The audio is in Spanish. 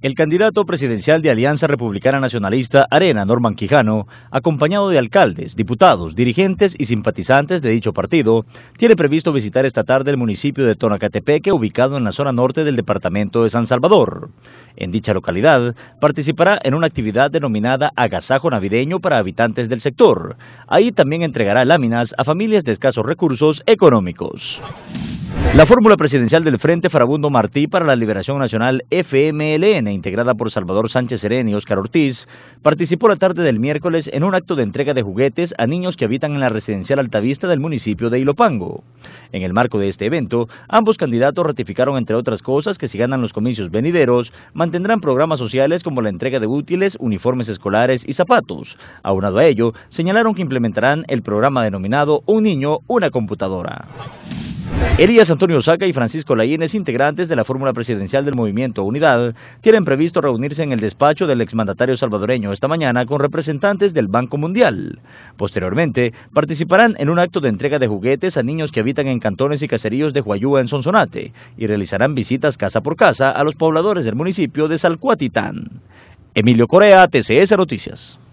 El candidato presidencial de Alianza Republicana Nacionalista, Arena Norman Quijano, acompañado de alcaldes, diputados, dirigentes y simpatizantes de dicho partido, tiene previsto visitar esta tarde el municipio de Tonacatepeque, ubicado en la zona norte del departamento de San Salvador. En dicha localidad, participará en una actividad denominada Agasajo Navideño para habitantes del sector. Ahí también entregará láminas a familias de escasos recursos económicos. La fórmula presidencial del Frente Farabundo Martí para la Liberación Nacional FMLN, integrada por Salvador Sánchez Serén y Óscar Ortiz, participó la tarde del miércoles en un acto de entrega de juguetes a niños que habitan en la residencial altavista del municipio de Ilopango. En el marco de este evento, ambos candidatos ratificaron, entre otras cosas, que si ganan los comicios venideros, mantendrán programas sociales como la entrega de útiles, uniformes escolares y zapatos. Aunado a ello, señalaron que implementarán el programa denominado Un niño, una computadora. Elías Antonio Saca y Francisco Laínez, integrantes de la fórmula presidencial del movimiento Unidad, tienen previsto reunirse en el despacho del exmandatario salvadoreño esta mañana con representantes del Banco Mundial. Posteriormente, participarán en un acto de entrega de juguetes a niños que habitan en cantones y caseríos de Huayúa en Sonsonate y realizarán visitas casa por casa a los pobladores del municipio de Salcuatitán. Emilio Corea, TCS Noticias.